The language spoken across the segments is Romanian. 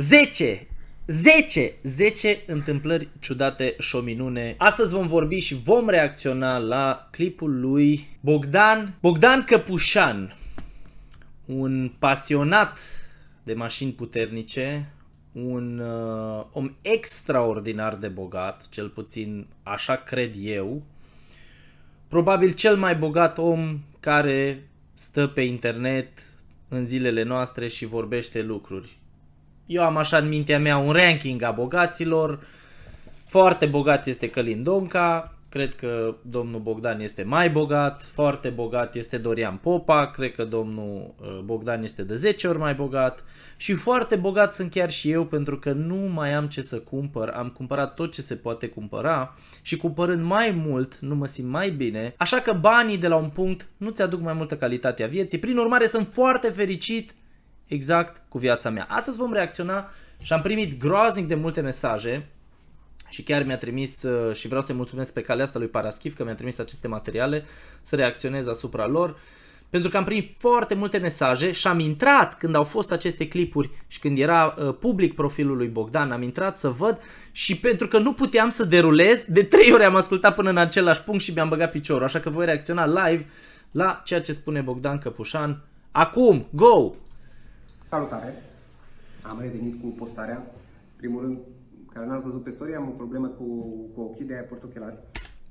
10 10, 10 întâmplări ciudate și o minune. Astăzi vom vorbi și vom reacționa la clipul lui Bogdan, Bogdan Căpușan, un pasionat de mașini puternice, un uh, om extraordinar de bogat, cel puțin așa cred eu, probabil cel mai bogat om care stă pe internet în zilele noastre și vorbește lucruri eu am așa în mintea mea un ranking a bogaților. Foarte bogat este Călin Donca, cred că domnul Bogdan este mai bogat, foarte bogat este Dorian Popa, cred că domnul uh, Bogdan este de 10 ori mai bogat și foarte bogat sunt chiar și eu pentru că nu mai am ce să cumpăr, am cumpărat tot ce se poate cumpăra și cumpărând mai mult nu mă simt mai bine, așa că banii de la un punct nu ți aduc mai multă calitate a vieții, prin urmare sunt foarte fericit exact cu viața mea. Astăzi vom reacționa și am primit groaznic de multe mesaje și chiar mi-a trimis uh, și vreau să-i mulțumesc pe calea asta lui Paraschiv că mi-a trimis aceste materiale să reacționez asupra lor pentru că am primit foarte multe mesaje și am intrat când au fost aceste clipuri și când era uh, public profilul lui Bogdan, am intrat să văd și pentru că nu puteam să derulez, de trei ore am ascultat până în același punct și mi-am băgat piciorul, așa că voi reacționa live la ceea ce spune Bogdan Căpușan. Acum, go! Salutare! Am revenit cu postarea. primul rând, care n-ați văzut pe story, am o problemă cu, cu ochii, de aia port ochelari.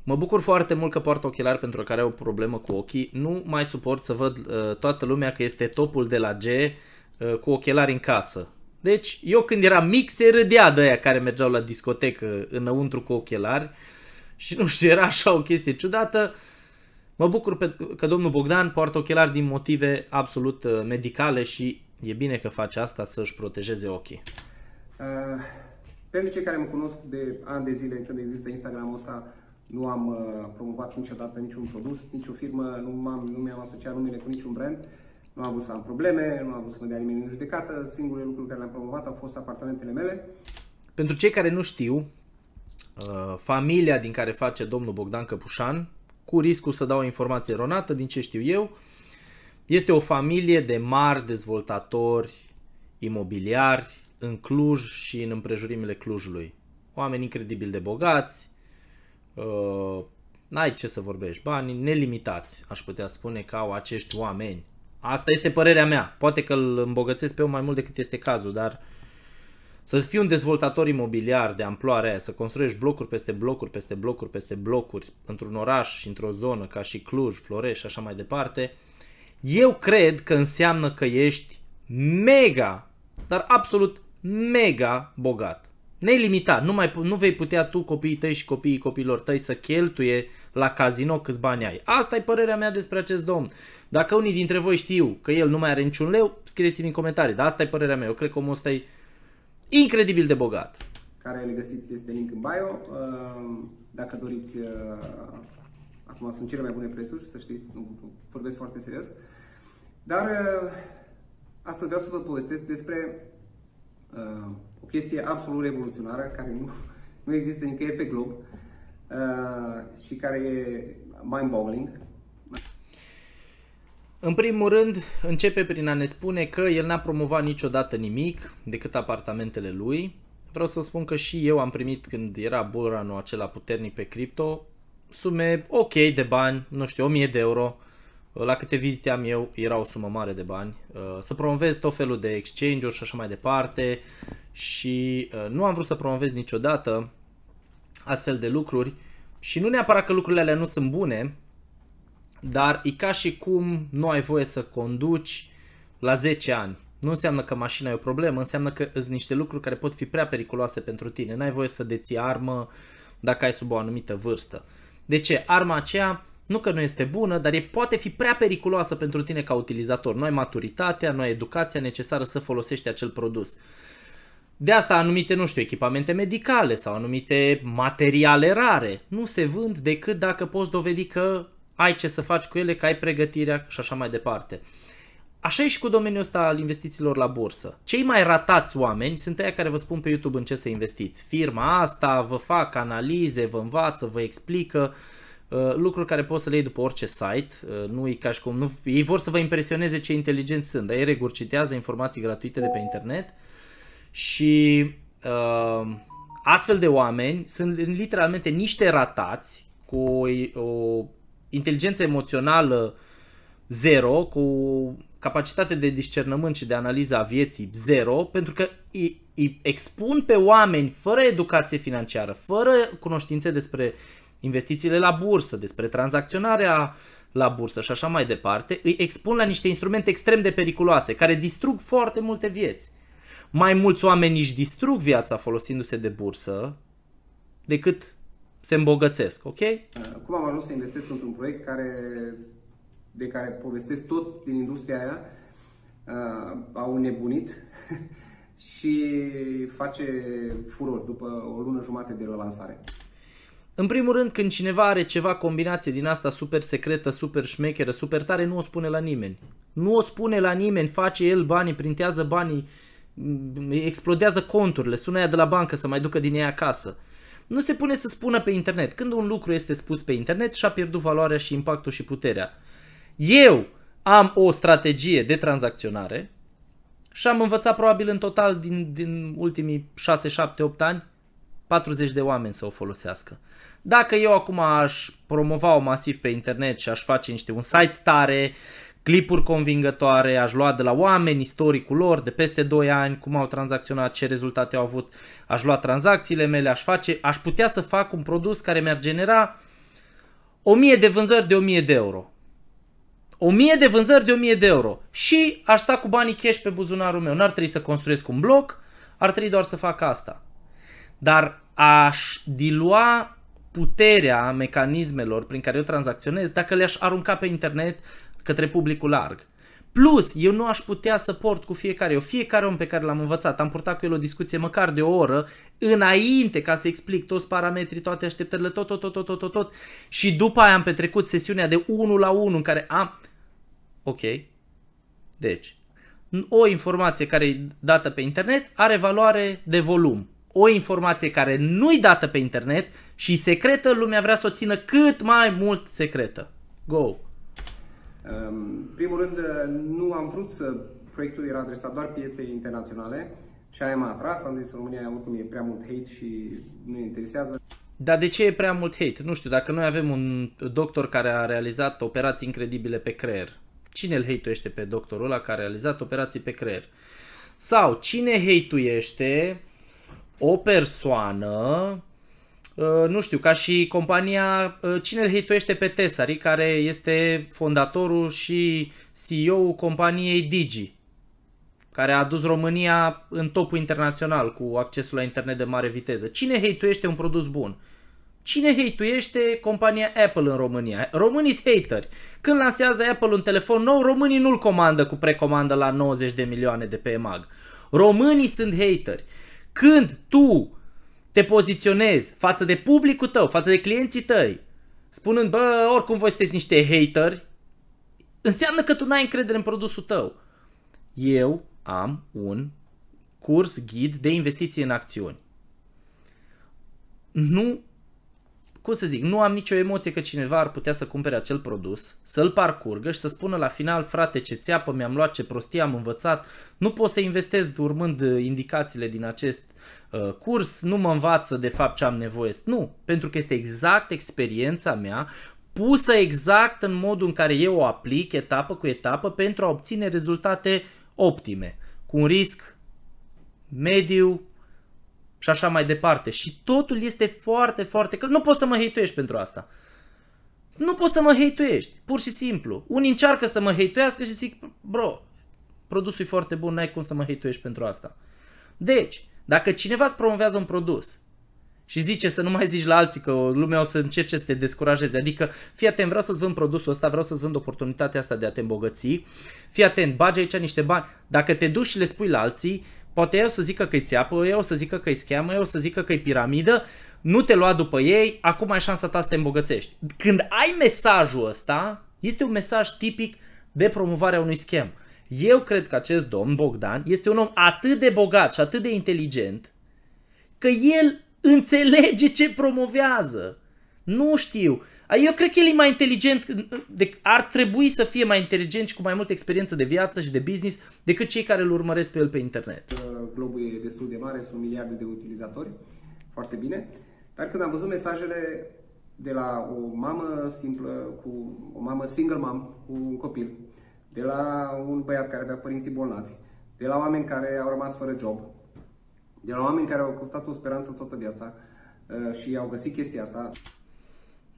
Mă bucur foarte mult că port ochelari pentru care au o problemă cu ochii. Nu mai suport să văd uh, toată lumea că este topul de la G uh, cu ochelari în casă. Deci, eu când eram mic se râdea de aia care mergeau la discotecă uh, înăuntru cu ochelari și nu știu, era așa o chestie ciudată. Mă bucur că domnul Bogdan poartă ochelari din motive absolut uh, medicale și E bine că face asta să își protejeze ochii. Uh, pentru cei care mă cunosc de ani de zile când există Instagram-ul ăsta, nu am uh, promovat niciodată niciun produs, nicio firmă, nu, am, nu mi-am asociat numele cu niciun brand, nu am vrut să am probleme, nu am vrut să mă dea nimeni în judecată, singurele lucruri care le-am promovat au fost apartamentele mele. Pentru cei care nu știu, uh, familia din care face domnul Bogdan Căpușan, cu riscul să dau o informație eronată din ce știu eu, este o familie de mari dezvoltatori imobiliari în Cluj și în împrejurimile Clujului. Oameni incredibil de bogați, uh, n-ai ce să vorbești, bani nelimitați, aș putea spune că au acești oameni. Asta este părerea mea. Poate că îl îmbogățesc pe eu mai mult decât este cazul, dar să fii un dezvoltator imobiliar de amploare aia, să construiești blocuri peste blocuri, peste blocuri, peste blocuri, într-un oraș într-o zonă ca și Cluj, Florești și așa mai departe, uh, eu cred că înseamnă că ești mega, dar absolut mega bogat. Nelimitat, nu, mai, nu vei putea tu, copiii tăi și copiii copiilor tăi să cheltuie la casino câți bani ai. Asta e părerea mea despre acest domn. Dacă unii dintre voi știu că el nu mai are niciun leu, scrieți-mi în comentarii, dar asta e părerea mea. Eu cred că omul ăsta e incredibil de bogat. Care le găsiți este link în bio. Ehm, dacă doriți ehm, Acum sunt cele mai bune prețuri, să știți, nu, vorbesc foarte serios. Dar uh, asta vreau să vă povestesc despre uh, o chestie absolut revoluționară care nu, nu există nicăieri pe glob uh, și care e mind-boggling. În primul rând, începe prin a ne spune că el n-a promovat niciodată nimic decât apartamentele lui. Vreau să spun că și eu am primit când era bullrun acela puternic pe cripto, sume ok de bani, nu știu, 1000 de euro, la câte vizite am eu era o sumă mare de bani, uh, să promovez tot felul de exchange-uri și așa mai departe și uh, nu am vrut să promovez niciodată astfel de lucruri și nu neapărat că lucrurile alea nu sunt bune, dar e ca și cum nu ai voie să conduci la 10 ani. Nu înseamnă că mașina e o problemă, înseamnă că sunt niște lucruri care pot fi prea periculoase pentru tine. N-ai voie să deții armă dacă ai sub o anumită vârstă. Uh, de ce? Arma aceea nu că nu este bună, dar e poate fi prea periculoasă pentru tine ca utilizator. Nu ai maturitatea, nu ai educația necesară să folosești acel produs. De asta anumite, nu știu, echipamente medicale sau anumite materiale rare nu se vând decât dacă poți dovedi că ai ce să faci cu ele, că ai pregătirea și așa mai departe. Așa e și cu domeniul ăsta al investițiilor la bursă. Cei mai ratați oameni sunt aia care vă spun pe YouTube în ce să investiți. Firma asta vă fac analize, vă învață, vă explică uh, lucruri care poți să le iei după orice site, uh, nu e ca și cum, nu, ei vor să vă impresioneze ce inteligenți sunt, dar ei regurgitează informații gratuite de pe internet și uh, astfel de oameni sunt literalmente niște ratați cu o, o inteligență emoțională zero, cu capacitate de discernământ și de analiză a vieții zero, pentru că îi, îi expun pe oameni fără educație financiară, fără cunoștințe despre investițiile la bursă, despre tranzacționarea la bursă și așa mai departe, îi expun la niște instrumente extrem de periculoase, care distrug foarte multe vieți. Mai mulți oameni își distrug viața folosindu-se de bursă decât se îmbogățesc, ok? Cum am ajuns să investesc într-un proiect care de care povestesc toți din industria aia uh, au nebunit și face furor după o lună jumate de la lansare. În primul rând, când cineva are ceva combinație din asta super secretă, super șmecheră, super tare, nu o spune la nimeni. Nu o spune la nimeni, face el banii, printează banii, mm, explodează conturile, sună ea de la bancă să mai ducă din ea acasă. Nu se pune să spună pe internet. Când un lucru este spus pe internet, și-a pierdut valoarea și impactul și puterea. Eu am o strategie de tranzacționare și am învățat probabil în total din, din ultimii 6, 7, 8 ani 40 de oameni să o folosească. Dacă eu acum aș promova-o masiv pe internet și aș face niște un site tare, clipuri convingătoare, aș lua de la oameni istoricul lor de peste 2 ani, cum au tranzacționat, ce rezultate au avut, aș lua tranzacțiile mele, aș face, aș putea să fac un produs care mi-ar genera 1000 de vânzări de 1000 de euro. 1000 de vânzări de 1000 de euro și aș sta cu banii cash pe buzunarul meu. N-ar trebui să construiesc un bloc, ar trebui doar să fac asta. Dar aș dilua puterea mecanismelor prin care eu tranzacționez dacă le-aș arunca pe internet către publicul larg. Plus, eu nu aș putea să port cu fiecare, eu fiecare om pe care l-am învățat, am purtat cu el o discuție măcar de o oră, înainte ca să explic toți parametrii, toate așteptările, tot, tot, tot, tot, tot, tot, tot. Și după aia am petrecut sesiunea de 1 la 1 în care am, Ok? Deci, o informație care e dată pe internet are valoare de volum. O informație care nu-i dată pe internet și secretă, lumea vrea să o țină cât mai mult secretă. Go! Um, primul rând, nu am vrut să proiectul era adresat doar pieței internaționale și aia m-a atras, am zis România oricum e prea mult hate și nu interesează. Dar de ce e prea mult hate? Nu știu, dacă noi avem un doctor care a realizat operații incredibile pe creier, Cine îl hate pe doctorul ăla care a realizat operații pe creier? Sau cine hate o persoană ă, nu știu, ca și compania, ă, cine îl hituiește pe Tesari, care este fondatorul și CEO-ul companiei Digi, care a adus România în topul internațional cu accesul la internet de mare viteză. Cine hituiește un produs bun? Cine hateuiește compania Apple în România? Românii sunt hateri. Când lansează Apple un telefon nou, românii nu-l comandă cu precomandă la 90 de milioane de pe EMAG. Românii sunt hateri. Când tu te poziționezi față de publicul tău, față de clienții tăi, spunând, bă, oricum voi sunteți niște hateri, înseamnă că tu n-ai încredere în produsul tău. Eu am un curs ghid de investiții în acțiuni. Nu cum să zic, nu am nicio emoție că cineva ar putea să cumpere acel produs, să-l parcurgă și să spună la final, frate, ce țeapă mi-am luat, ce prostie am învățat, nu pot să investesc urmând uh, indicațiile din acest uh, curs, nu mă învață de fapt ce am nevoie. Nu, pentru că este exact experiența mea pusă exact în modul în care eu o aplic etapă cu etapă pentru a obține rezultate optime, cu un risc mediu și așa mai departe. Și totul este foarte, foarte clar. Nu poți să mă heituiești pentru asta. Nu poți să mă heituiești, pur și simplu. Unii încearcă să mă heituiască și zic, bro, produsul e foarte bun, n-ai cum să mă heituiești pentru asta. Deci, dacă cineva îți promovează un produs și zice să nu mai zici la alții că lumea o să încerce să te descurajeze. Adică, fii atent, vreau să-ți vând produsul ăsta, vreau să-ți vând oportunitatea asta de a te îmbogăți. Fii atent, bagi aici niște bani. Dacă te duci și le spui la alții, Poate ei o să zică că-i țeapă, ei o să zică că-i schemă, ei o să zică că-i piramidă, nu te lua după ei, acum ai șansa ta să te îmbogățești. Când ai mesajul ăsta, este un mesaj tipic de promovare a unui schem. Eu cred că acest domn, Bogdan, este un om atât de bogat și atât de inteligent, că el înțelege ce promovează. Nu știu. Eu cred că el e mai inteligent, de, ar trebui să fie mai inteligent și cu mai multă experiență de viață și de business decât cei care îl urmăresc pe el pe internet. Globul e destul de mare, sunt miliarde de utilizatori, foarte bine. Dar când am văzut mesajele de la o mamă simplă, cu o mamă single mom, cu un copil, de la un băiat care avea părinții bolnavi, de la oameni care au rămas fără job, de la oameni care au căutat o speranță toată viața uh, și au găsit chestia asta.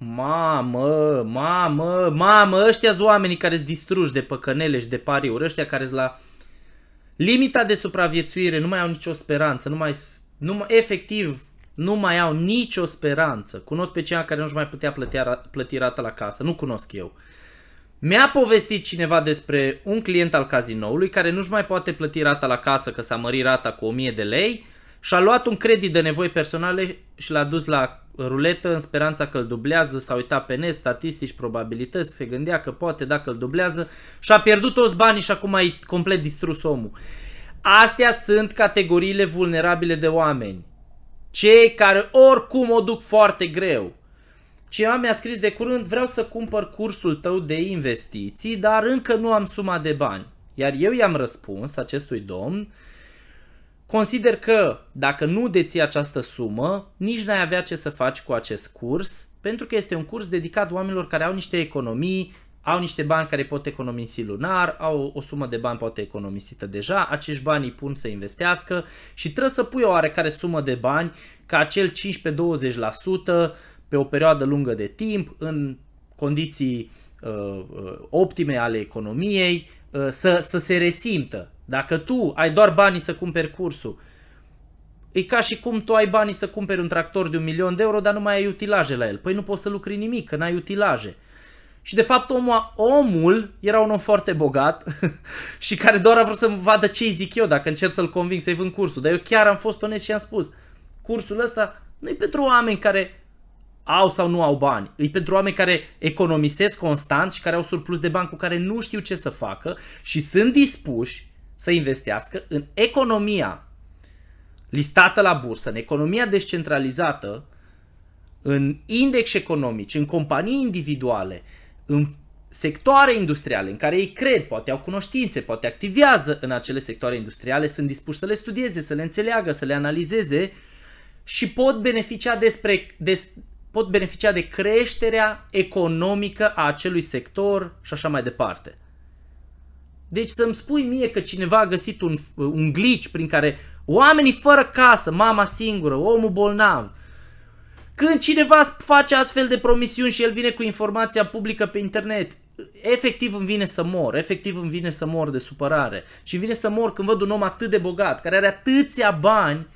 Mamă, mamă, mamă, ăștia sunt oamenii care sunt distruși de păcănele și de pariuri, ăștia care la limita de supraviețuire, nu mai au nicio speranță, nu mai, nu, efectiv nu mai au nicio speranță. Cunosc pe cineva care nu-și mai putea plăti, plăti rata la casă, nu cunosc eu. Mi-a povestit cineva despre un client al cazinoului care nu-și mai poate plăti rata la casă că s-a mărit rata cu 1000 de lei și-a luat un credit de nevoi personale și l-a dus la ruletă în speranța că îl dublează, s-a uitat pe net, statistici, probabilități, se gândea că poate dacă îl dublează și-a pierdut toți banii și acum e complet distrus omul. Astea sunt categoriile vulnerabile de oameni. Cei care oricum o duc foarte greu. Cineva mi-a scris de curând, vreau să cumpăr cursul tău de investiții, dar încă nu am suma de bani. Iar eu i-am răspuns acestui domn, uh, Consider că dacă nu deții această sumă, nici n-ai avea ce să faci cu acest curs, pentru că este un curs dedicat oamenilor care au niște economii, au niște bani care pot economisi lunar, au o sumă de bani poate economisită deja, acești bani îi pun să investească și trebuie să pui o oarecare sumă de bani ca acel 15-20% pe o perioadă lungă de timp, în condiții Uh, uh, optime ale economiei uh, să, să se resimtă. Dacă tu ai doar banii să cumperi cursul, e ca și cum tu ai banii să cumperi un tractor de un milion de euro, dar nu mai ai utilaje la el. Păi nu poți să lucri nimic, că n-ai utilaje. Și de fapt omul, omul era un om foarte bogat și care doar a vrut să vadă ce îi zic eu dacă încerc să-l conving să-i vând cursul. Dar eu chiar am fost onest și am spus, cursul ăsta nu e pentru oameni care au sau nu au bani. E pentru oameni care economisesc constant și care au surplus de bani cu care nu știu ce să facă și sunt dispuși să investească în economia listată la bursă, în economia descentralizată, în index economici, în companii individuale, în sectoare industriale în care ei cred, poate au cunoștințe, poate activează în acele sectoare industriale, sunt dispuși să le studieze, să le înțeleagă, să le analizeze și pot beneficia despre, des, pot beneficia de creșterea economică a acelui sector și așa mai departe. Deci să-mi spui mie că cineva a găsit un, un glitch prin care oamenii fără casă, mama singură, omul bolnav, când cineva face astfel de promisiuni și el vine cu informația publică pe internet, efectiv îmi vine să mor, efectiv îmi vine să mor de supărare și îmi vine să mor când văd un om atât de bogat, care are atâția bani,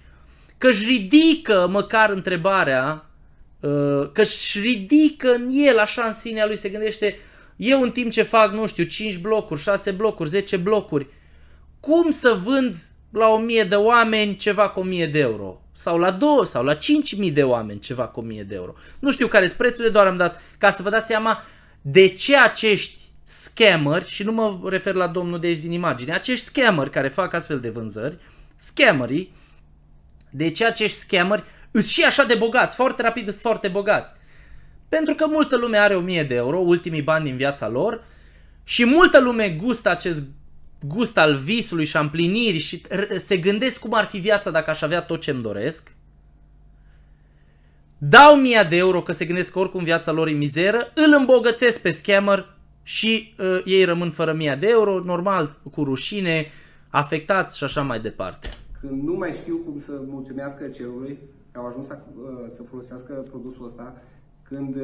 că își ridică măcar întrebarea Uh, că își ridică în el așa în sinea lui, se gândește, eu în timp ce fac, nu știu, 5 blocuri, 6 blocuri, 10 blocuri, cum să vând la 1000 de oameni ceva cu 1000 de euro? Sau la 2 sau la 5000 de oameni ceva cu 1000 de euro? Nu știu care sunt prețurile, doar am dat ca să vă dați seama de ce acești scammer, și nu mă refer la domnul de aici din imagine, acești scammer care fac astfel de vânzări, scammerii, de ce acești scammer Îți și așa de bogați, foarte rapid sunt foarte bogați. Pentru că multă lume are 1000 de euro, ultimii bani din viața lor, și multă lume gustă acest gust al visului și a împlinirii și se gândesc cum ar fi viața dacă aș avea tot ce-mi doresc. Dau 1000 de euro că se gândesc că oricum viața lor e mizeră, îl îmbogățesc pe scammer și uh, ei rămân fără 1000 de euro, normal, cu rușine, afectați și așa mai departe. Când nu mai știu cum să mulțumească cerului, au ajuns să, să folosească produsul ăsta când ă,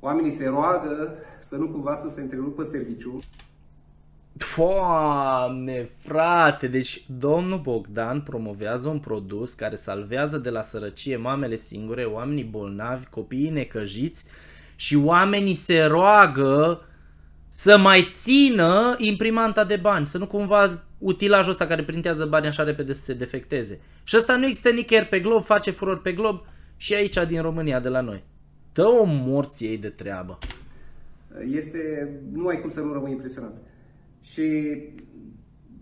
oamenii se roagă să nu cumva să se întrerupă serviciu. Doamne, frate, deci domnul Bogdan promovează un produs care salvează de la sărăcie mamele singure, oamenii bolnavi, copiii necăjiți și oamenii se roagă să mai țină imprimanta de bani, să nu cumva utilajul ăsta care printează bani așa repede să se defecteze. Și ăsta nu există nicăieri pe glob, face furor pe glob și aici din România de la noi. Dă o morție ei de treabă. Este, nu ai cum să nu rămâi impresionat. Și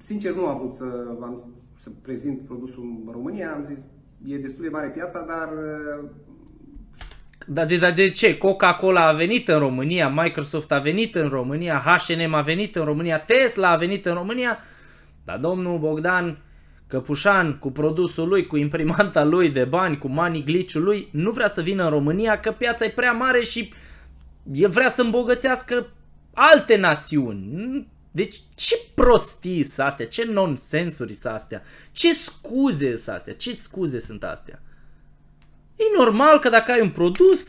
sincer nu am vrut să, am, să prezint produsul în România, am zis e destul de mare piața, dar dar de, da de ce? Coca-Cola a venit în România, Microsoft a venit în România, H&M a venit în România, Tesla a venit în România dar domnul Bogdan Căpușan cu produsul lui, cu imprimanta lui de bani, cu money glitch lui, nu vrea să vină în România că piața e prea mare și el vrea să îmbogățească alte națiuni. Deci ce prostii sunt astea, ce nonsensuri sunt astea, ce scuze sunt astea, ce scuze sunt astea. E normal că dacă ai un produs,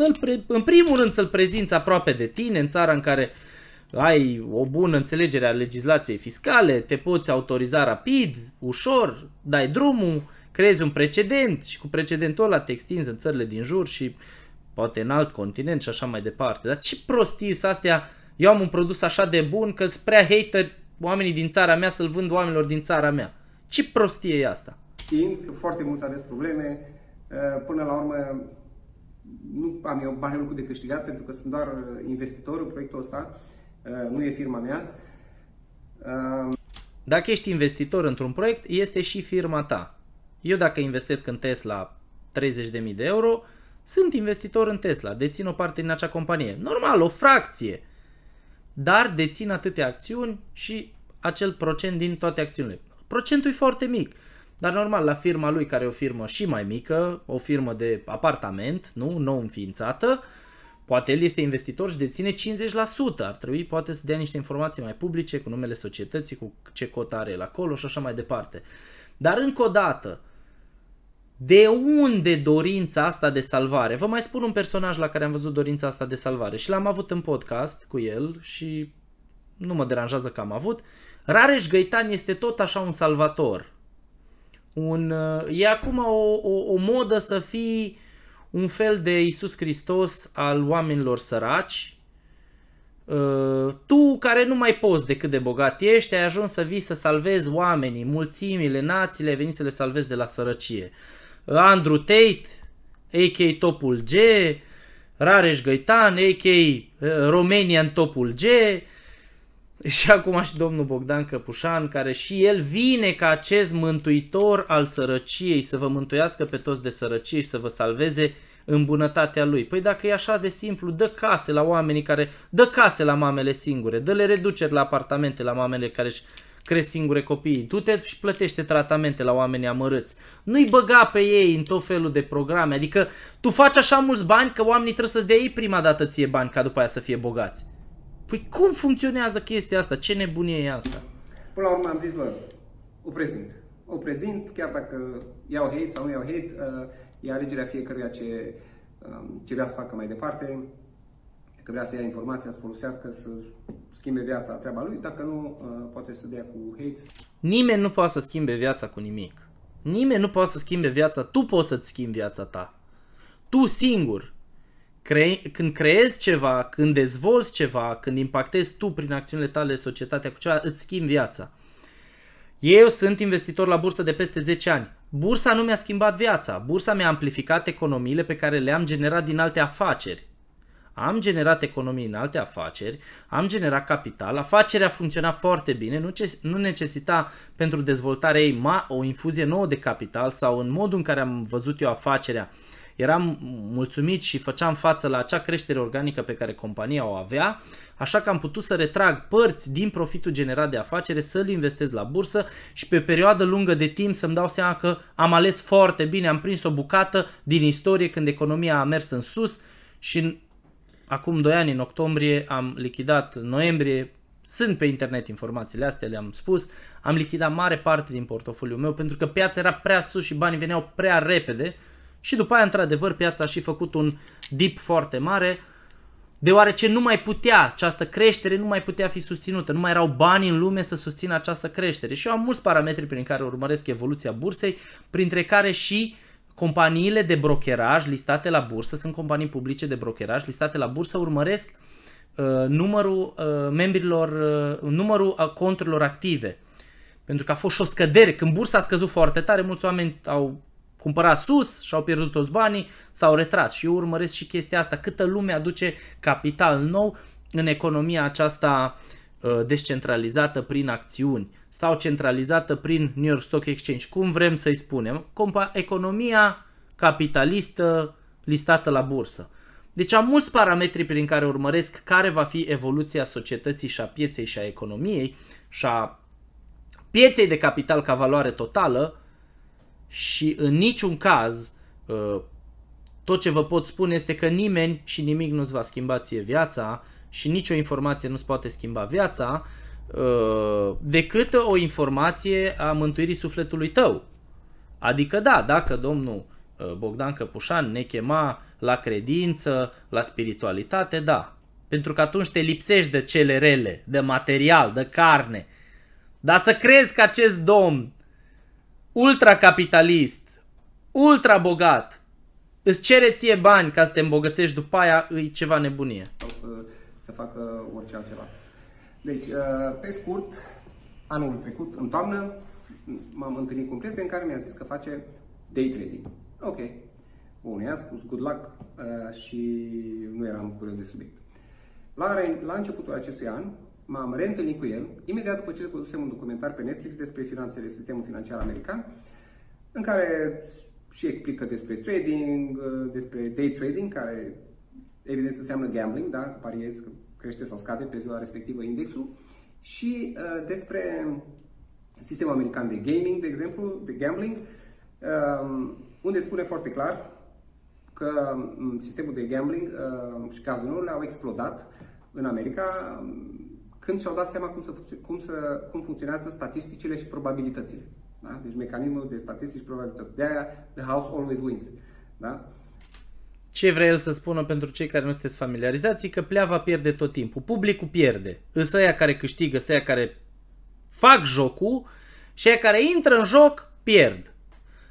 în primul rând să-l prezinți aproape de tine, în țara în care uh, ai o bună înțelegere a legislației fiscale, te poți autoriza rapid, ușor, dai drumul, creezi un precedent și cu precedentul ăla te extinzi în țările din jur și poate în alt continent și așa mai departe. Dar ce prostii sunt astea? Eu am un produs așa de bun că sunt prea hater oamenii din țara mea să-l vând oamenilor din țara mea. Ce prostie e asta? Știind că foarte mulți aveți probleme, eh, până la urmă nu am eu bani lucru de câștigat pentru că sunt doar în eh, proiectul ăsta, Uh, nu e firma mea. Uh, dacă ești investitor într-un proiect, este și firma ta. Eu dacă investesc în Tesla 30.000 de euro, sunt investitor în Tesla, dețin o parte din acea companie. Normal, o fracție. Dar dețin atâtea acțiuni și acel procent din toate acțiunile. Procentul e foarte mic. Dar normal, la firma lui, care e o firmă și mai mică, o firmă de apartament, nu, nou înființată, uh, Poate el este investitor și deține 50%, ar trebui poate să dea niște informații mai publice cu numele societății, cu ce cot are el acolo și așa mai departe. Dar încă o dată, de unde dorința asta de salvare? Vă mai spun un personaj la care am văzut dorința asta de salvare și l-am avut în podcast cu el și nu mă deranjează că am avut. Rareș Găitan este tot așa un salvator. Un, uh, e acum o, o, o modă să fii un fel de Isus Hristos al oamenilor săraci. Uh, tu care nu mai poți decât de bogat ești, ai ajuns să vii să salvezi oamenii, mulțimile, națiile, ai venit să le salvezi de la sărăcie. Andrew Tate, a.k.a. Topul G, Rareș Găitan, a.k.a. Uh, România în Topul G, și acum și domnul Bogdan Căpușan, care și el vine ca acest mântuitor al sărăciei, să vă mântuiască pe toți de sărăcie și să vă salveze în bunătatea lui. Păi dacă e așa de simplu, dă case la oamenii care, dă case la mamele singure, dă le reduceri la apartamente la mamele care își cresc singure copiii, du-te și plătește tratamente la oamenii amărâți. Nu-i băga pe ei în tot felul de programe, adică tu faci așa mulți bani că oamenii trebuie să-ți dea ei prima dată ție bani ca după aia să fie bogați. Păi cum funcționează chestia asta? Ce nebunie e asta? Până la urmă am zis, bă, o prezint. O prezint, chiar dacă iau hate sau nu iau hate, uh, E alegerea fiecăruia ce, um, ce vrea să facă mai departe, dacă vrea să ia informația, să folosească, să schimbe viața, treaba lui, dacă nu, uh, poate să dea cu hate. Nimeni nu poate să schimbe viața cu nimic. Nimeni nu poate să schimbe viața, tu poți să-ți schimbi viața ta. Tu singur. Cre- când creezi ceva, când dezvolți ceva, când impactezi tu prin acțiunile tale societatea cu ceva, îți schimbi viața. Eu sunt investitor la bursă de peste 10 ani bursa nu mi-a schimbat viața, bursa mi-a amplificat economiile pe care le-am generat din alte afaceri. Am generat economii în alte afaceri, am generat capital, afacerea funcționa foarte bine, nu, ce, nu necesita pentru dezvoltarea ei ma, o infuzie nouă de capital sau în modul în care am văzut eu afacerea uh, eram mulțumit și făceam față la acea creștere organică pe care compania o avea, așa că am putut să retrag părți din profitul generat de afacere, să-l investez la bursă și pe perioadă lungă de timp să-mi dau seama că am ales foarte bine, am prins o bucată din istorie când economia a mers în sus și în, acum 2 ani, în octombrie, am lichidat, noiembrie, sunt pe internet informațiile astea, le-am spus, am lichidat mare parte din portofoliul meu pentru că piața era prea sus și banii veneau prea repede și după aia, într-adevăr, piața a și făcut un dip foarte mare, deoarece nu mai putea această creștere, nu mai putea fi susținută, nu mai erau bani în lume să susțină această creștere. Și eu am mulți parametri prin care urmăresc evoluția bursei, printre care și companiile de brokeraj listate la bursă, sunt companii publice de brokeraj listate la bursă, urmăresc uh, numărul uh, membrilor, uh, numărul conturilor active. Pentru că a fost și o scădere. Când bursa a scăzut foarte tare, mulți oameni au cumpărat sus, și-au pierdut toți banii, s-au retras și eu urmăresc și chestia asta, câtă lume aduce capital nou în economia aceasta uh, descentralizată prin acțiuni sau centralizată prin New York Stock Exchange, cum vrem să-i spunem, economia capitalistă listată la bursă. Deci am mulți parametri prin care urmăresc care va fi evoluția societății și a pieței și a economiei și a pieței de capital ca valoare totală și în niciun caz uh, tot ce vă pot spune este că nimeni și nimic nu-ți va schimba ție viața și nicio informație nu-ți poate schimba viața uh, decât o informație a mântuirii sufletului tău. Adică da, dacă domnul uh, Bogdan Căpușan ne chema la credință, la spiritualitate, da. Pentru că atunci te lipsești de cele rele, de material, de carne. Dar să crezi că acest domn ultracapitalist, ultra bogat, îți cere ție bani ca să te îmbogățești, după aia îi ceva nebunie. Să, să facă orice altceva. Deci, uh, pe scurt, anul trecut, în toamnă, m-am întâlnit cu un prieten care mi-a zis că face day trading. Ok. Bun, i-am spus good luck uh, și nu eram curios de subiect. La, la începutul acestui an, m-am reîntâlnit cu el imediat după ce produsem un documentar pe Netflix despre finanțele sistemul financiar american, în care și explică despre trading, uh, despre day trading, care evident înseamnă gambling, da? pariez că crește sau scade pe ziua respectivă indexul, și uh, despre sistemul american de gaming, de exemplu, de gambling, uh, unde spune foarte clar că mm, sistemul de gambling uh, și cazul au explodat în America când și-au dat seama cum, să, cum, să, cum funcționează statisticile și probabilitățile. Da? Deci mecanismul de statistici și probabilități. De aia, the house always wins. Da? Ce vrea el să spună pentru cei care nu sunteți familiarizați, că pleava pierde tot timpul. Publicul pierde. Însă aia care câștigă, aia care fac jocul și aia care intră în joc pierd.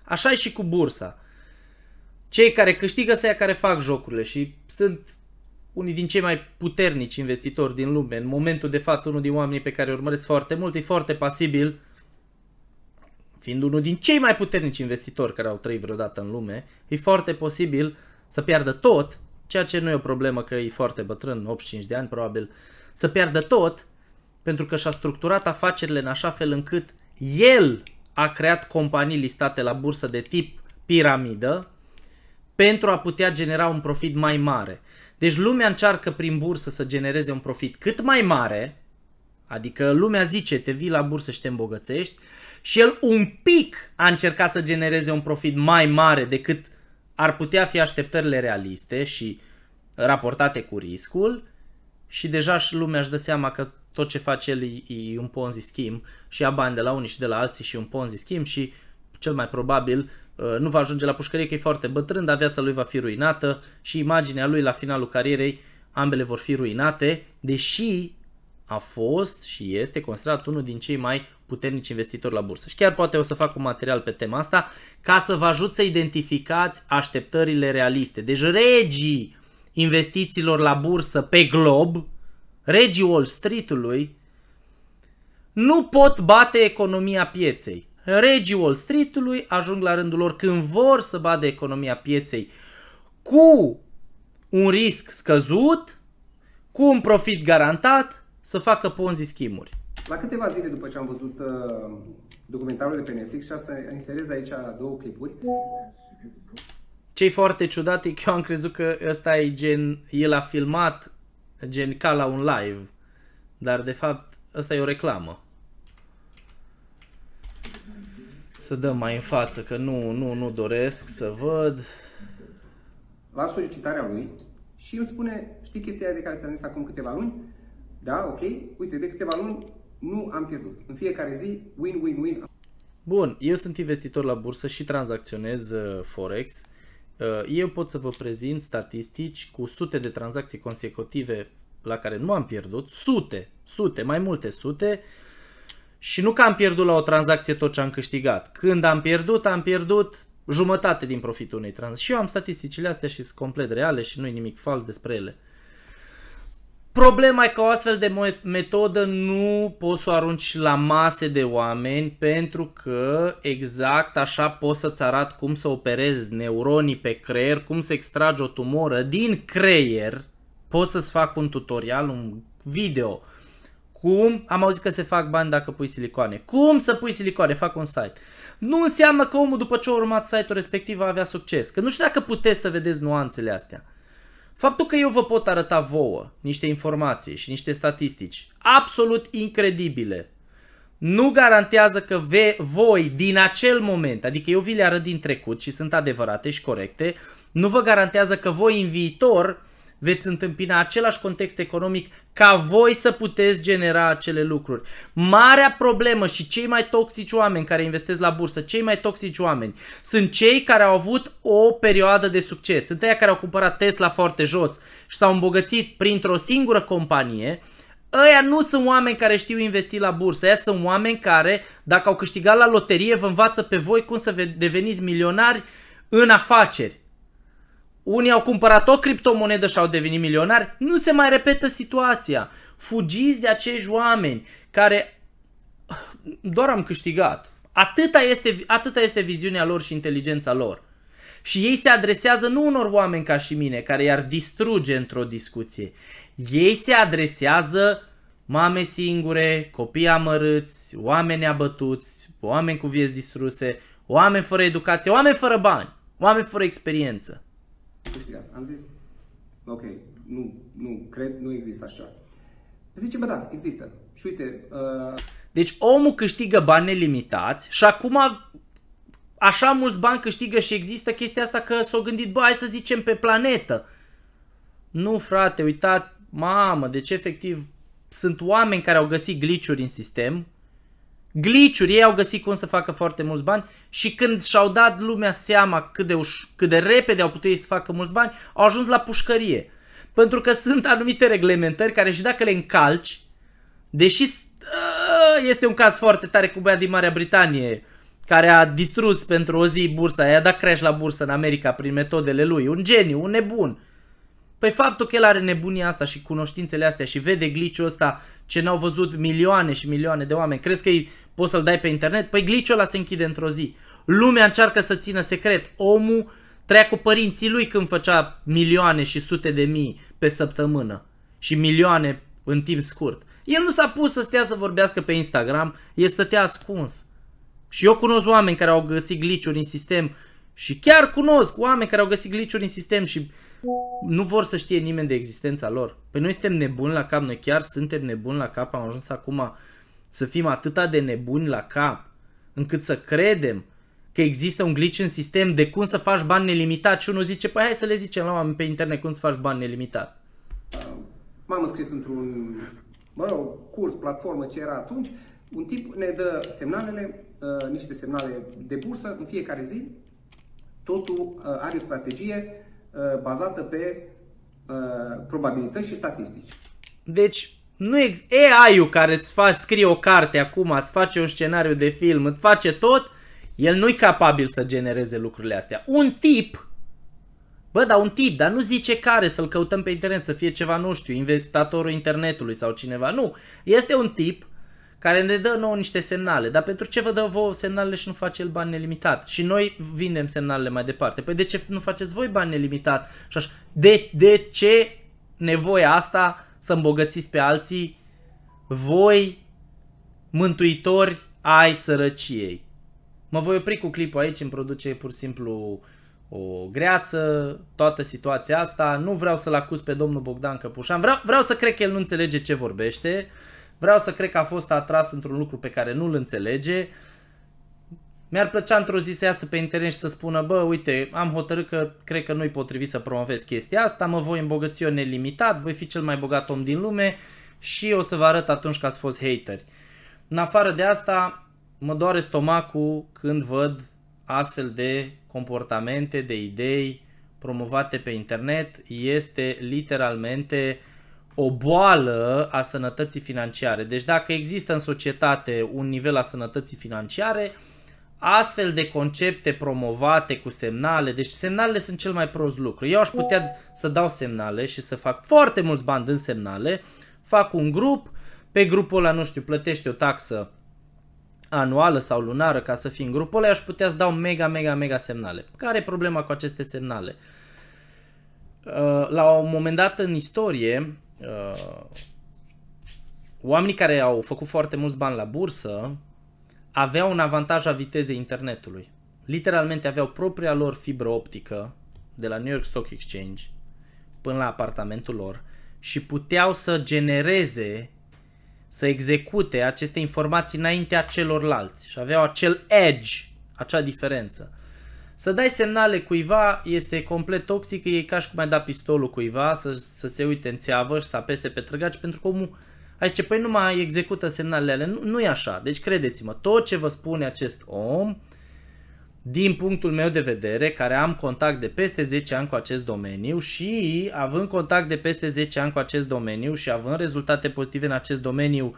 Așa și cu bursa. Cei care câștigă, aia care fac jocurile și sunt unii din cei mai puternici investitori din lume. În momentul de față, unul din oamenii pe care îi urmăresc foarte mult e foarte pasibil, fiind unul din cei mai puternici investitori care au trăit vreodată în lume, e foarte posibil să piardă tot, ceea ce nu e o problemă că e foarte bătrân, 85 de ani probabil, să piardă tot pentru că și-a structurat afacerile în așa fel încât el a creat companii listate la bursă de tip piramidă pentru a putea genera un profit mai mare. Deci lumea încearcă prin bursă să genereze un profit cât mai mare, adică lumea zice te vii la bursă și te îmbogățești și el un pic a încercat să genereze un profit mai mare decât ar putea fi așteptările realiste și raportate cu riscul și deja și lumea își dă seama că tot ce face el e, e un ponzi schimb și ia bani de la unii și de la alții și un ponzi schimb și uh, cel mai probabil uh, nu va ajunge la pușcărie că e foarte bătrân, dar viața lui va fi ruinată și imaginea lui la finalul carierei ambele vor fi ruinate, deși a fost și este considerat unul din cei mai puternici investitori la bursă. Și chiar poate o să fac un material pe tema asta ca să vă ajut să identificați așteptările realiste. Deci regii investițiilor la bursă pe glob, regii Wall Street-ului, nu pot bate economia pieței regii Wall Street-ului ajung la rândul lor când vor să bade economia pieței cu un risc scăzut, cu un profit garantat, să facă ponzi schimuri. La câteva zile după ce am văzut uh, documentarul de pe Netflix și asta inserez aici două clipuri. Ce-i foarte ciudat e că eu am crezut că ăsta e gen, el a filmat gen ca la un live, dar de fapt ăsta e o reclamă. Să dăm mai în față, că nu, nu, nu doresc să văd. La solicitarea lui și îmi spune, știi chestia de care ți-am zis acum câteva luni? Da, ok, uite, de câteva luni nu am pierdut. În fiecare zi, win, win, win. Bun, eu sunt investitor la bursă și tranzacționez uh, Forex. Uh, eu pot să vă prezint statistici cu sute de tranzacții consecutive la care nu am pierdut, sute, sute, mai multe sute, și nu că am pierdut la o tranzacție tot ce am câștigat. Când am pierdut, am pierdut jumătate din profitul unei tranzacții. Și eu am statisticile astea și sunt complet reale și nu e nimic fals despre ele. Problema e că o astfel de metodă nu poți să o arunci la mase de oameni pentru că exact așa poți să-ți arat cum să operezi neuronii pe creier, cum să extragi o tumoră din creier. Poți să-ți fac un tutorial, un video, cum? Am auzit că se fac bani dacă pui silicoane. Cum să pui silicoane? Fac un site. Nu înseamnă că omul după ce a urmat site-ul respectiv va avea succes. Că nu știu dacă puteți să vedeți nuanțele astea. Faptul că eu vă pot arăta vouă niște informații și niște statistici absolut incredibile nu garantează că ve, voi din acel moment, adică eu vi le arăt din trecut și sunt adevărate și corecte, nu vă garantează că voi în viitor veți întâmpina același context economic ca voi să puteți genera acele lucruri. Marea problemă și cei mai toxici oameni care investesc la bursă, cei mai toxici oameni, sunt cei care au avut o perioadă de succes. Sunt aceia care au cumpărat Tesla foarte jos și s-au îmbogățit printr-o singură companie, Ăia nu sunt oameni care știu investi la bursă, ăia sunt oameni care, dacă au câștigat la loterie, vă învață pe voi cum să deveniți milionari în afaceri. Unii au cumpărat o criptomonedă și au devenit milionari. Nu se mai repetă situația. Fugiți de acești oameni care doar am câștigat. Atâta este, atâta este viziunea lor și inteligența lor. Și ei se adresează nu unor oameni ca și mine, care i-ar distruge într-o discuție. Ei se adresează mame singure, copii amărâți, oameni abătuți, oameni cu vieți distruse, oameni fără educație, oameni fără bani, oameni fără experiență câștigat. Am zis, ok, nu, nu cred, nu există așa. Zice, bă da, există. Și uite... Uh... Deci omul câștigă bani nelimitați și acum așa mulți bani câștigă și există chestia asta că s-au gândit, bă, hai să zicem pe planetă. Nu, frate, uitați, mamă, deci efectiv sunt oameni care au găsit gliciuri în sistem, gliciuri, ei au găsit cum să facă foarte mulți bani și când și-au dat lumea seama cât de, uș- cât de repede au putut ei să facă mulți bani, au ajuns la pușcărie. Pentru că sunt anumite reglementări care și dacă le încalci, deși ă, este un caz foarte tare cu băia din Marea Britanie, care a distrus pentru o zi bursa, i-a dat crash la bursă în America prin metodele lui, un geniu, un nebun, Păi faptul că el are nebunia asta și cunoștințele astea și vede glitch-ul ăsta ce n-au văzut milioane și milioane de oameni, crezi că îi poți să-l dai pe internet? Păi glitch-ul ăla se închide într-o zi. Lumea încearcă să țină secret. Omul trăia cu părinții lui când făcea milioane și sute de mii pe săptămână și milioane în timp scurt. El nu s-a pus să stea să vorbească pe Instagram, el stătea ascuns. Și eu cunosc oameni care au găsit glitch în sistem și chiar cunosc oameni care au găsit glitch în sistem și nu vor să știe nimeni de existența lor. Păi noi suntem nebuni la cap, noi chiar suntem nebuni la cap, am ajuns acum să fim atâta de nebuni la cap, încât să credem că există un glitch în sistem de cum să faci bani nelimitat și unul zice, păi hai să le zicem la oameni pe internet cum să faci bani nelimitat. M-am înscris într-un, mă rog, curs, platformă ce era atunci, un tip ne dă semnalele, ă, niște semnale de bursă în fiecare zi, totul ă, are o strategie, Uh, bazată pe uh, probabilități și statistici. Deci, nu ex- AI-ul care îți faci, scrie o carte acum, îți face un scenariu de film, îți face tot, el nu-i capabil să genereze lucrurile astea. Un tip, bă, dar un tip, dar nu zice care, să-l căutăm pe internet, să fie ceva, nu știu, investatorul internetului sau cineva, nu. Este un tip care ne dă nouă niște semnale. Dar pentru ce vă dă vouă semnalele și nu face el bani nelimitat? Și noi vindem semnalele mai departe. Păi de ce nu faceți voi bani nelimitat? Și așa. De, de ce nevoia asta să îmbogățiți pe alții voi mântuitori ai sărăciei? Mă voi opri cu clipul aici, îmi produce pur și simplu o greață, toată situația asta. Nu vreau să-l acuz pe domnul Bogdan Căpușan, vreau, vreau să cred că el nu înțelege ce vorbește. Vreau să cred că a fost atras într-un lucru pe care nu-l înțelege. Mi-ar plăcea într-o zi să iasă pe internet și să spună, bă, uite, am hotărât că cred că nu-i potrivit să promovez chestia asta, mă voi îmbogăți eu nelimitat, voi fi cel mai bogat om din lume și o să vă arăt atunci că ați fost hateri. În afară de asta, mă doare stomacul când văd astfel de comportamente, de idei promovate pe internet. Este literalmente uh, o boală a sănătății financiare. Deci dacă există în societate un nivel a sănătății financiare, astfel de concepte promovate cu semnale, deci semnalele sunt cel mai prost lucru. Eu aș putea să dau semnale și să fac foarte mulți bani în semnale, fac un grup, pe grupul ăla, nu știu, plătește o taxă anuală sau lunară ca să fii în grupul ăla, aș putea să dau mega, mega, mega semnale. Care e problema cu aceste semnale? Uh, la un moment dat în istorie, uh, oamenii care au făcut foarte mulți bani la bursă aveau un avantaj a vitezei internetului. Literalmente aveau propria lor fibră optică de la New York Stock Exchange până la apartamentul lor și puteau să genereze, să execute aceste informații înaintea celorlalți și aveau acel edge, acea diferență. Să dai semnale cuiva este complet toxic, e ca și cum ai da pistolul cuiva să, să se uite în țeavă și să apese pe trăgaci pentru că omul ai zice, păi nu mai execută semnalele alea. Nu, nu e așa. Deci credeți-mă, tot ce vă spune acest om, din punctul meu de vedere, care am contact de peste 10 ani cu acest domeniu și având contact de peste 10 ani cu acest domeniu și având rezultate pozitive în acest domeniu, uh,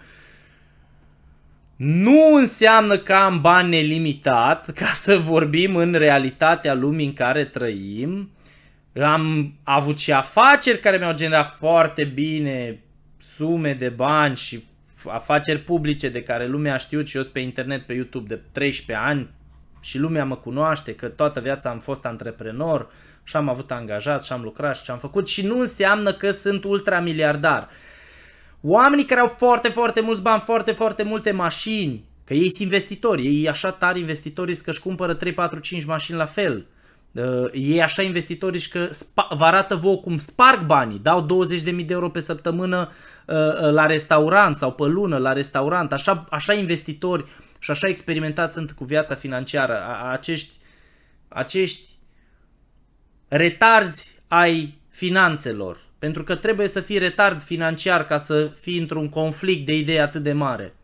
nu înseamnă că am bani nelimitat, ca să vorbim în realitatea lumii în care trăim. Am avut și afaceri care mi-au generat foarte bine sume de bani și afaceri publice de care lumea a știut și eu sunt pe internet, pe YouTube de 13 ani și lumea mă cunoaște că toată viața am fost antreprenor și am avut angajați și am lucrat și am făcut și nu înseamnă că sunt ultramiliardar. miliardar Oamenii care au foarte, foarte mulți bani, foarte, foarte multe mașini, că ei sunt investitori, ei așa tari investitori, că își cumpără 3, 4, 5 mașini la fel. Uh, ei așa și că vă arată vouă cum sparg banii, dau 20.000 de euro pe săptămână uh, uh, la restaurant sau pe lună la restaurant, așa, așa investitori și așa experimentați sunt cu viața financiară. A, acești, acești retarzi ai finanțelor pentru că trebuie să fii retard financiar ca să fii într-un conflict de idei atât de mare.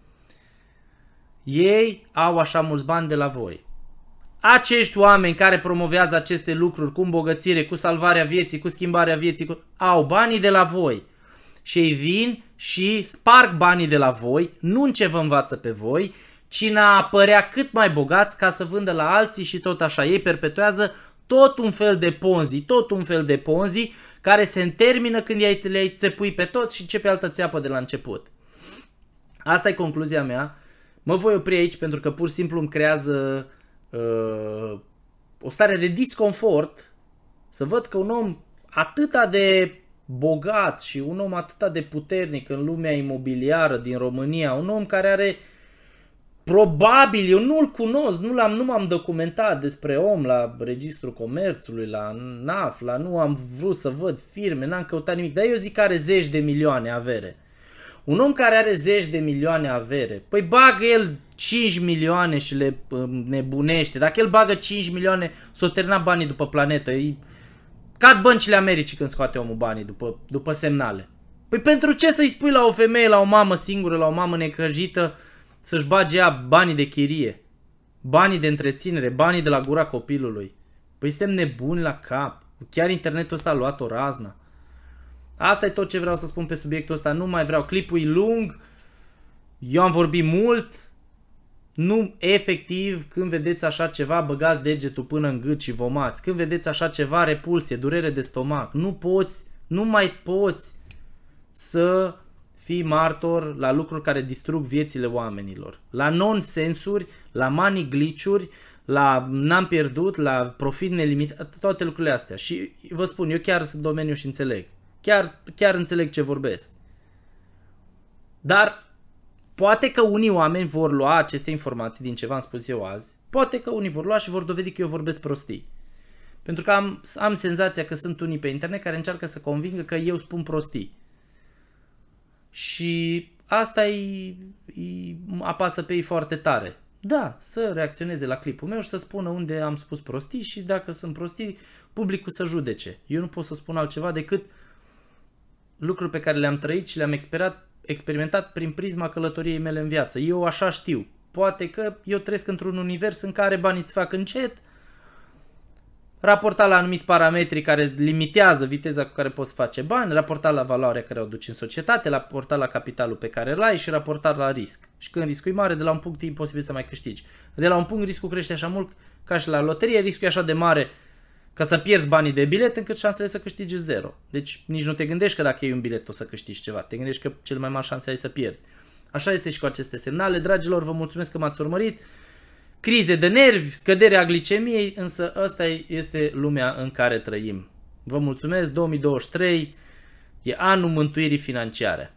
Ei au așa mulți bani de la voi. Acești oameni care promovează aceste lucruri cu îmbogățire, cu salvarea vieții, cu schimbarea vieții, cu... au banii de la voi. Și ei vin și sparg banii de la voi, nu în ce vă învață pe voi, ci în a apărea cât mai bogați ca să vândă la alții și tot așa. Ei perpetuează tot un fel de ponzi, tot un fel de ponzi care se termină când le-ai țepui pe toți și începe altă țeapă de la început. Asta e concluzia mea. Mă voi opri aici pentru că pur și simplu îmi creează uh, o stare de disconfort să văd că un om atâta de bogat și un om atâta de puternic în lumea imobiliară din România, un om care are uh, Probabil, eu nu-l cunosc, nu, l-am, nu m-am documentat despre om la Registrul Comerțului, la NAF, la nu am vrut să văd firme, n-am căutat nimic, dar eu zic că are zeci de milioane avere. Un om care are zeci de milioane avere, păi bagă el 5 milioane și le um, nebunește. Dacă el bagă 5 milioane, s-o termina banii după planetă. E... Cad băncile Americii când scoate omul banii după, după semnale. Păi pentru ce să-i spui la o femeie, la o mamă singură, la o mamă necăjită, să-și bage ea banii de chirie, banii de întreținere, banii de la gura copilului. Păi suntem nebuni la cap. Chiar internetul ăsta a luat o razna. Asta e tot ce vreau să spun pe subiectul ăsta. Nu mai vreau. Clipul e lung. Eu am vorbit mult. Nu, efectiv, când vedeți așa ceva, băgați degetul până în gât și vomați. Când vedeți așa ceva, repulsie, durere de stomac. Nu poți, nu mai poți să fii martor la lucruri care distrug viețile oamenilor, la nonsensuri, la manigliciuri, la n-am pierdut, la profit nelimitat, toate lucrurile astea. Și vă spun, eu chiar sunt domeniu și înțeleg. Chiar, chiar înțeleg ce vorbesc. Dar poate că unii oameni vor lua aceste informații din ce v-am spus eu azi, poate că unii vor lua și vor dovedi că eu vorbesc prostii. Pentru că am, am senzația că sunt unii pe internet care încearcă să convingă că eu spun prostii. Și asta îi, îi apasă pe ei foarte tare. Da, să reacționeze la clipul meu și să spună unde am spus prostii și dacă sunt prostii, publicul să judece. Eu nu pot să spun altceva decât lucruri pe care le-am trăit și le-am experimentat, experimentat prin prisma călătoriei mele în viață. Eu așa știu. Poate că eu trăiesc într-un univers în care banii se fac încet, raportat la anumiți parametri care limitează viteza cu care poți face bani, raportat la valoarea care o duci în societate, raportat la capitalul pe care îl ai și raportat la risc. Și când riscul e mare, de la un punct e imposibil să mai câștigi. De la un punct riscul crește așa mult ca și la loterie, riscul e așa de mare ca să pierzi banii de bilet încât șansele să câștigi zero. Deci nici nu te gândești că dacă e un bilet o să câștigi ceva, te gândești că cel mai mari șanse ai să pierzi. Așa este și cu aceste semnale. Dragilor, vă mulțumesc că m-ați urmărit crize de nervi, scăderea glicemiei, însă asta este lumea în care trăim. Vă mulțumesc, 2023 e anul mântuirii financiare.